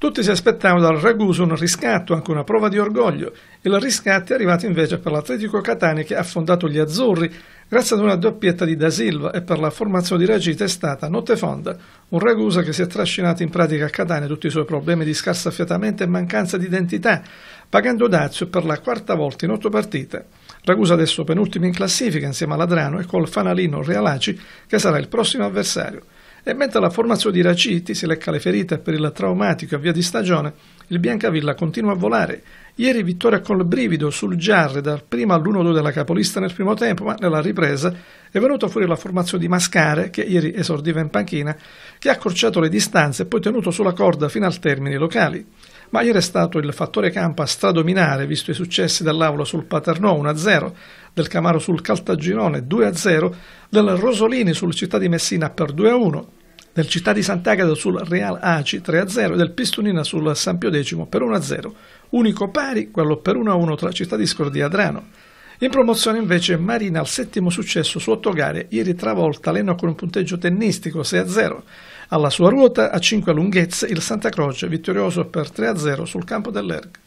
Tutti si aspettavano dal Ragusa un riscatto, anche una prova di orgoglio. Il riscatto è arrivato invece per l'Atletico Catania che ha affondato gli Azzurri grazie ad una doppietta di Da Silva e per la formazione di Ragita è stata notte fonda. Un Ragusa che si è trascinato in pratica a Catania tutti i suoi problemi di scarso affiatamento e mancanza di identità, pagando dazio per la quarta volta in otto partite. Ragusa adesso penultimo in classifica insieme a Ladrano e col fanalino Realaci che sarà il prossimo avversario e mentre la formazione di Raciti si lecca le ferite per il traumatico avvio di stagione, il Biancavilla continua a volare. Ieri vittoria col brivido sul Giarre dal primo all'1-2 della capolista nel primo tempo, ma nella ripresa è venuta fuori la formazione di Mascare, che ieri esordiva in panchina, che ha accorciato le distanze e poi tenuto sulla corda fino al termine locali. Ma ieri è stato il fattore campo a stradominare, visto i successi dell'Aula sul Paternò 1-0, del Camaro sul Caltaginone 2-0, del Rosolini sul Città di Messina per 2-1, del Città di Sant'Agata sul Real Aci 3-0 e del Pistunina sul San Pio X per 1-0, unico pari quello per 1-1 tra Città di Scordia e Adrano. In promozione invece Marina al settimo successo su otto gare, ieri travolta Leno con un punteggio tennistico 6-0. Alla sua ruota a 5 lunghezze il Santa Croce, vittorioso per 3-0 sul campo dell'Erg.